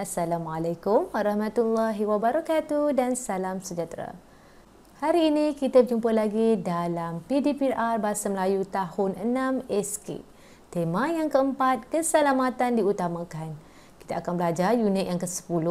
Assalamualaikum warahmatullahi wabarakatuh dan salam sejahtera. Hari ini kita berjumpa lagi dalam PDPR Bahasa Melayu tahun 6 SK. Tema yang keempat, keselamatan diutamakan. Kita akan belajar unit yang ke-10,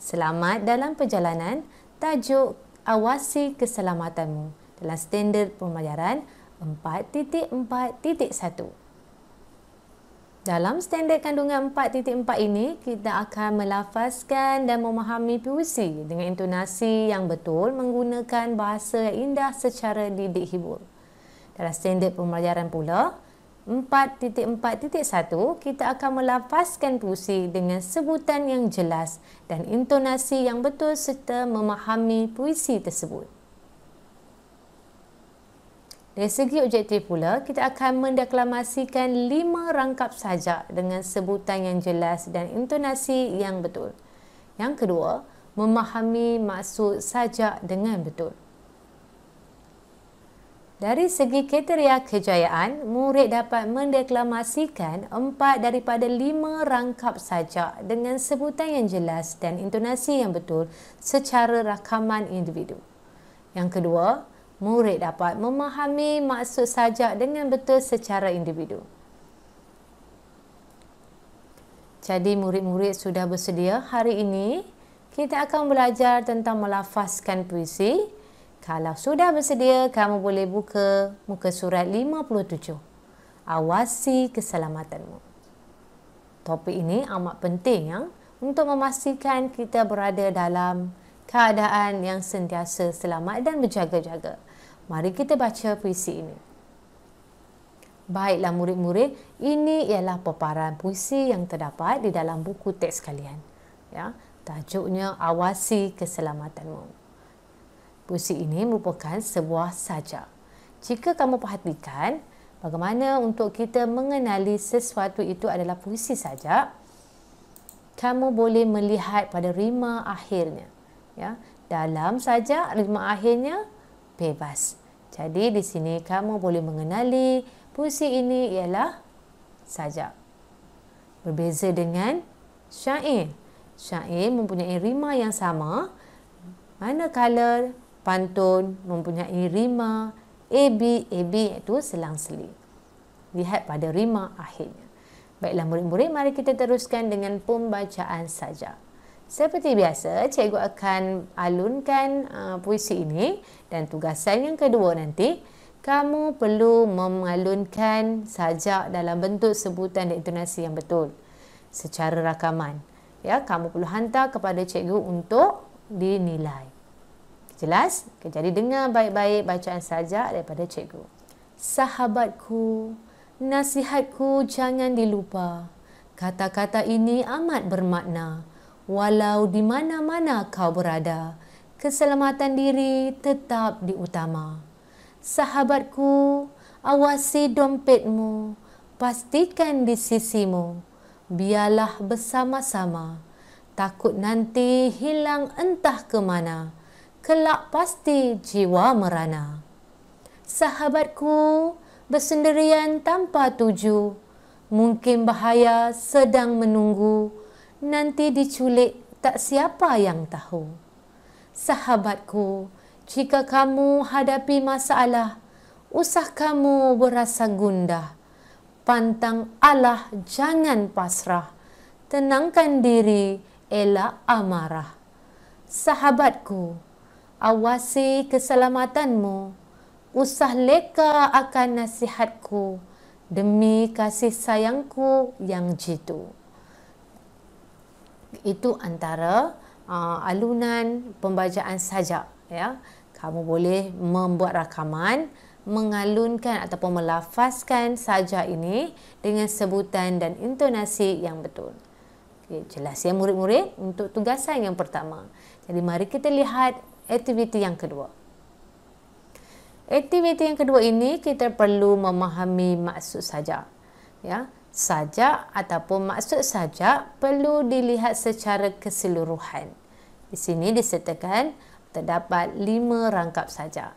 selamat dalam perjalanan, tajuk awasi keselamatanmu dalam standard pembelajaran 4.4.1. Dalam standar kandungan 4.4 ini, kita akan melafazkan dan memahami puisi dengan intonasi yang betul menggunakan bahasa yang indah secara didik hibur. Dalam standar pembelajaran pula, 4.4.1, kita akan melafazkan puisi dengan sebutan yang jelas dan intonasi yang betul serta memahami puisi tersebut. Dari segi objektif pula, kita akan mendeklamasikan lima rangkap sajak dengan sebutan yang jelas dan intonasi yang betul. Yang kedua, memahami maksud sajak dengan betul. Dari segi kriteria kejayaan, murid dapat mendeklamasikan empat daripada lima rangkap sajak dengan sebutan yang jelas dan intonasi yang betul secara rakaman individu. Yang kedua, murid dapat memahami maksud sajak dengan betul secara individu. Jadi murid-murid sudah bersedia hari ini kita akan belajar tentang melafazkan puisi. Kalau sudah bersedia, kamu boleh buka muka surat 57. Awasi keselamatanmu. Topik ini amat penting ya, untuk memastikan kita berada dalam keadaan yang sentiasa selamat dan berjaga-jaga. Mari kita baca puisi ini. Baiklah murid-murid, ini ialah paparan puisi yang terdapat di dalam buku teks kalian. Ya, tajuknya Awasi Keselamatanmu. Puisi ini merupakan sebuah sajak. Jika kamu perhatikan, bagaimana untuk kita mengenali sesuatu itu adalah puisi sajak, kamu boleh melihat pada rima akhirnya. Ya, dalam sajak rima akhirnya bebas. Jadi di sini kamu boleh mengenali puisi ini ialah sajak. Berbeza dengan syair. Syair mempunyai rima yang sama mana manakala pantun mempunyai rima AB AB itu selang-seli. Lihat pada rima akhirnya. Baiklah murid-murid mari kita teruskan dengan pembacaan sajak. Seperti biasa, cikgu akan alunkan uh, puisi ini dan tugasan yang kedua nanti kamu perlu mengalunkan sajak dalam bentuk sebutan dan intonasi yang betul secara rakaman. Ya, kamu perlu hantar kepada cikgu untuk dinilai. Jelas? Jadi dengar baik-baik bacaan sajak daripada cikgu. Sahabatku, nasihatku jangan dilupa. Kata-kata ini amat bermakna walau di mana-mana kau berada. Keselamatan diri tetap diutama. Sahabatku, awasi dompetmu, pastikan di sisimu. Biarlah bersama-sama, takut nanti hilang entah ke mana. Kelak pasti jiwa merana. Sahabatku, bersendirian tanpa tuju, mungkin bahaya sedang menunggu nanti diculik tak siapa yang tahu. Sahabatku, jika kamu hadapi masalah, usah kamu berasa gundah. Pantang Allah jangan pasrah. Tenangkan diri, elak amarah. Sahabatku, awasi keselamatanmu. Usah leka akan nasihatku demi kasih sayangku yang jitu itu antara uh, alunan pembacaan sajak ya kamu boleh membuat rakaman mengalunkan ataupun melafazkan sajak ini dengan sebutan dan intonasi yang betul okay, jelas ya murid-murid untuk tugasan yang pertama jadi mari kita lihat aktiviti yang kedua aktiviti yang kedua ini kita perlu memahami maksud sajak ya sajak ataupun maksud sajak perlu dilihat secara keseluruhan. Di sini disertakan terdapat lima rangkap sajak.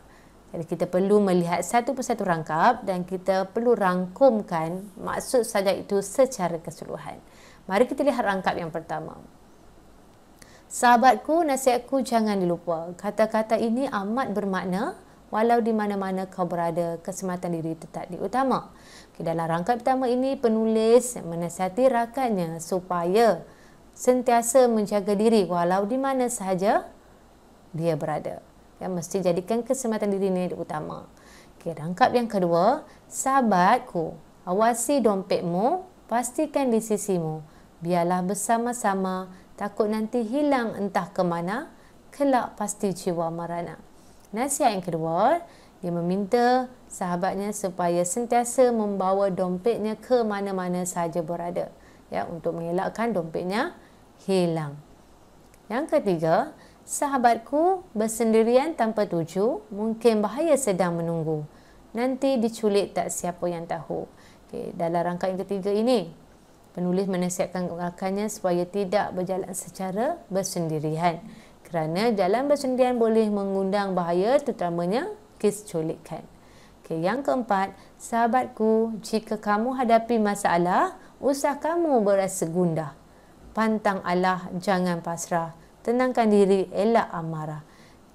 Jadi kita perlu melihat satu persatu rangkap dan kita perlu rangkumkan maksud sajak itu secara keseluruhan. Mari kita lihat rangkap yang pertama. Sahabatku, nasihatku jangan dilupa. Kata-kata ini amat bermakna walau di mana-mana kau berada, kesempatan diri tetap diutama. Okay, dalam rangkaian pertama ini, penulis menasihati rakannya supaya sentiasa menjaga diri walau di mana sahaja dia berada. Ya, mesti jadikan kesempatan diri ini diutama. Okay, rangkap yang kedua, sahabatku, awasi dompetmu, pastikan di sisimu. Biarlah bersama-sama, takut nanti hilang entah ke mana, kelak pasti jiwa merana. Nasihat yang kedua, dia meminta sahabatnya supaya sentiasa membawa dompetnya ke mana-mana saja berada ya untuk mengelakkan dompetnya hilang. Yang ketiga, sahabatku bersendirian tanpa tuju mungkin bahaya sedang menunggu. Nanti diculik tak siapa yang tahu. Okay, dalam rangka yang ketiga ini, penulis menasihatkan rakannya supaya tidak berjalan secara bersendirian kerana jalan bersendirian boleh mengundang bahaya terutamanya kes colikan. Okay, yang keempat, sahabatku, jika kamu hadapi masalah, usah kamu berasa gundah. Pantang Allah, jangan pasrah. Tenangkan diri, elak amarah.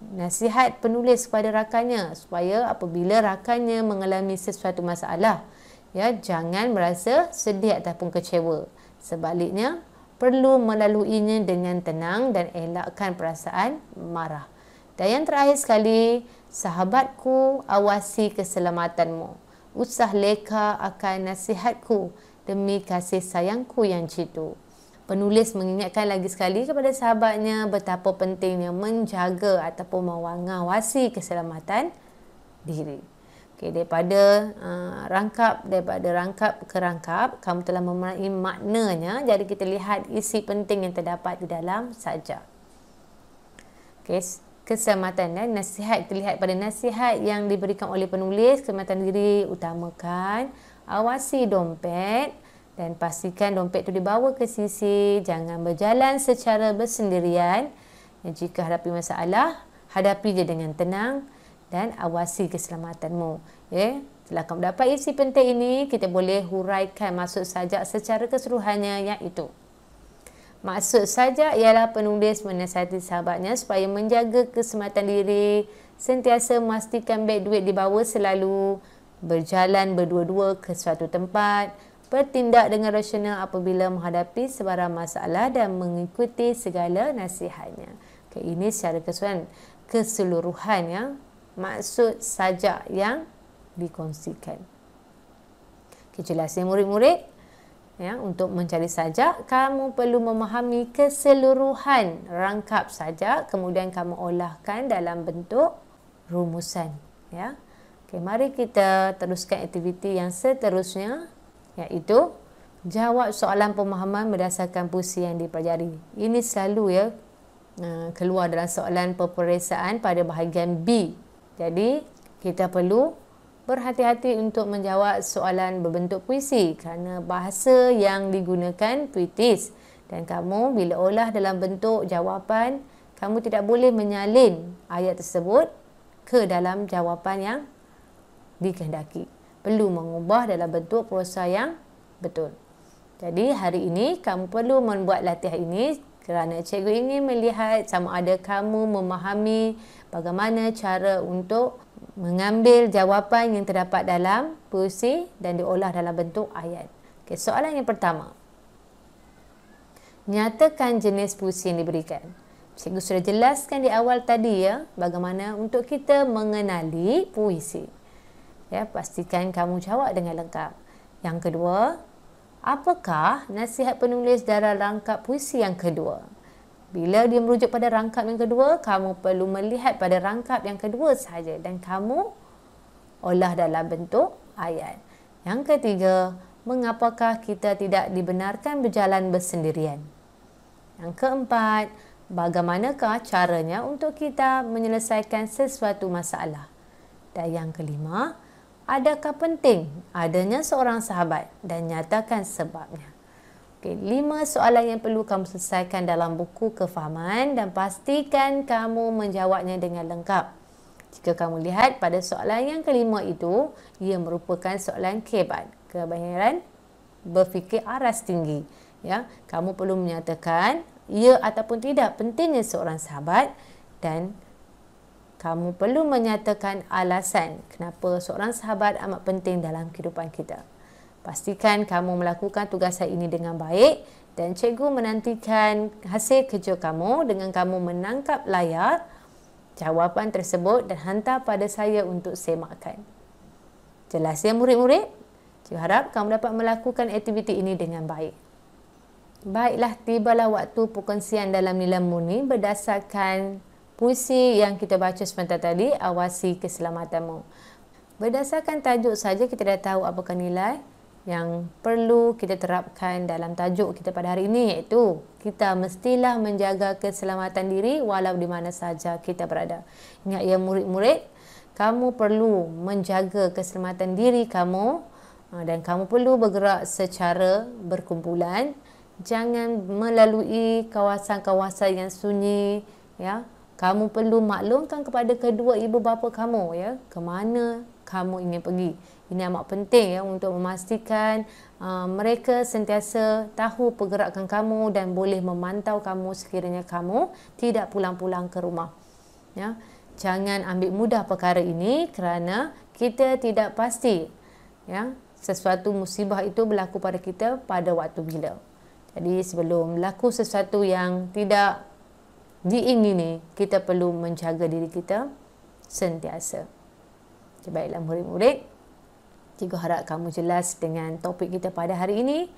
Nasihat penulis kepada rakannya supaya apabila rakannya mengalami sesuatu masalah, ya jangan merasa sedih ataupun kecewa. Sebaliknya, perlu melaluinya dengan tenang dan elakkan perasaan marah. Dan yang terakhir sekali, sahabatku awasi keselamatanmu. Usah leka akan nasihatku demi kasih sayangku yang jitu. Penulis mengingatkan lagi sekali kepada sahabatnya betapa pentingnya menjaga ataupun mengawasi keselamatan diri. Okay, daripada uh, rangkap daripada rangkap ke rangkap kamu telah memahami maknanya jadi kita lihat isi penting yang terdapat di dalam sajak. Okey, keselamatan dan eh. nasihat terlihat pada nasihat yang diberikan oleh penulis keselamatan diri utamakan awasi dompet dan pastikan dompet itu dibawa ke sisi jangan berjalan secara bersendirian jika hadapi masalah hadapi dia dengan tenang dan awasi keselamatanmu. Ya, setelah kamu dapat isi penting ini, kita boleh huraikan maksud sajak secara keseluruhannya iaitu Maksud sajak ialah penulis menasihati sahabatnya supaya menjaga keselamatan diri, sentiasa memastikan beg duit dibawa selalu, berjalan berdua-dua ke suatu tempat, bertindak dengan rasional apabila menghadapi sebarang masalah dan mengikuti segala nasihatnya. Okay, ini secara keseluruhan, keseluruhan ya maksud sajak yang dikongsikan. Kejelasan murid-murid, ya, untuk mencari sajak, kamu perlu memahami keseluruhan rangkap sajak, kemudian kamu olahkan dalam bentuk rumusan. Ya. Okay, mari kita teruskan aktiviti yang seterusnya, iaitu jawab soalan pemahaman berdasarkan pusi yang dipelajari. Ini selalu ya eh, keluar dalam soalan peperiksaan pada bahagian B jadi, kita perlu berhati-hati untuk menjawab soalan berbentuk puisi kerana bahasa yang digunakan puitis dan kamu bila olah dalam bentuk jawapan, kamu tidak boleh menyalin ayat tersebut ke dalam jawapan yang dikehendaki. Perlu mengubah dalam bentuk prosa yang betul. Jadi hari ini kamu perlu membuat latihan ini kerana cikgu ingin melihat sama ada kamu memahami bagaimana cara untuk mengambil jawapan yang terdapat dalam puisi dan diolah dalam bentuk ayat. Okay, soalan yang pertama. Nyatakan jenis puisi yang diberikan. Cikgu sudah jelaskan di awal tadi ya bagaimana untuk kita mengenali puisi. Ya, pastikan kamu jawab dengan lengkap. Yang kedua, Apakah nasihat penulis dalam rangkap puisi yang kedua? Bila dia merujuk pada rangkap yang kedua, kamu perlu melihat pada rangkap yang kedua sahaja dan kamu olah dalam bentuk ayat. Yang ketiga, mengapakah kita tidak dibenarkan berjalan bersendirian? Yang keempat, bagaimanakah caranya untuk kita menyelesaikan sesuatu masalah? Dan yang kelima, bagaimana? adakah penting adanya seorang sahabat dan nyatakan sebabnya. Okay, lima soalan yang perlu kamu selesaikan dalam buku kefahaman dan pastikan kamu menjawabnya dengan lengkap. Jika kamu lihat pada soalan yang kelima itu, ia merupakan soalan kebat. Kebanyakan berfikir aras tinggi. Ya, Kamu perlu menyatakan ia ataupun tidak pentingnya seorang sahabat dan kamu perlu menyatakan alasan kenapa seorang sahabat amat penting dalam kehidupan kita. Pastikan kamu melakukan tugasan ini dengan baik dan cikgu menantikan hasil kerja kamu dengan kamu menangkap layar jawapan tersebut dan hantar pada saya untuk semakkan. Jelas ya murid-murid? Cikgu harap kamu dapat melakukan aktiviti ini dengan baik. Baiklah, tibalah waktu perkongsian dalam nilai murni berdasarkan puisi yang kita baca sebentar tadi awasi keselamatanmu berdasarkan tajuk saja kita dah tahu apakah nilai yang perlu kita terapkan dalam tajuk kita pada hari ini iaitu kita mestilah menjaga keselamatan diri walau di mana saja kita berada ingat ya murid-murid kamu perlu menjaga keselamatan diri kamu eh, dan kamu perlu bergerak secara berkumpulan jangan melalui kawasan-kawasan yang sunyi ya kamu perlu maklumkan kepada kedua ibu bapa kamu ya ke mana kamu ingin pergi ini amat penting ya untuk memastikan uh, mereka sentiasa tahu pergerakan kamu dan boleh memantau kamu sekiranya kamu tidak pulang-pulang ke rumah ya jangan ambil mudah perkara ini kerana kita tidak pasti ya sesuatu musibah itu berlaku pada kita pada waktu bila jadi sebelum berlaku sesuatu yang tidak diingini kita perlu menjaga diri kita sentiasa. Baiklah murid-murid, cikgu harap kamu jelas dengan topik kita pada hari ini.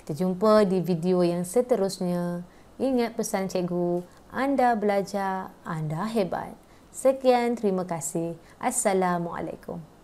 Kita jumpa di video yang seterusnya. Ingat pesan cikgu, anda belajar, anda hebat. Sekian, terima kasih. Assalamualaikum.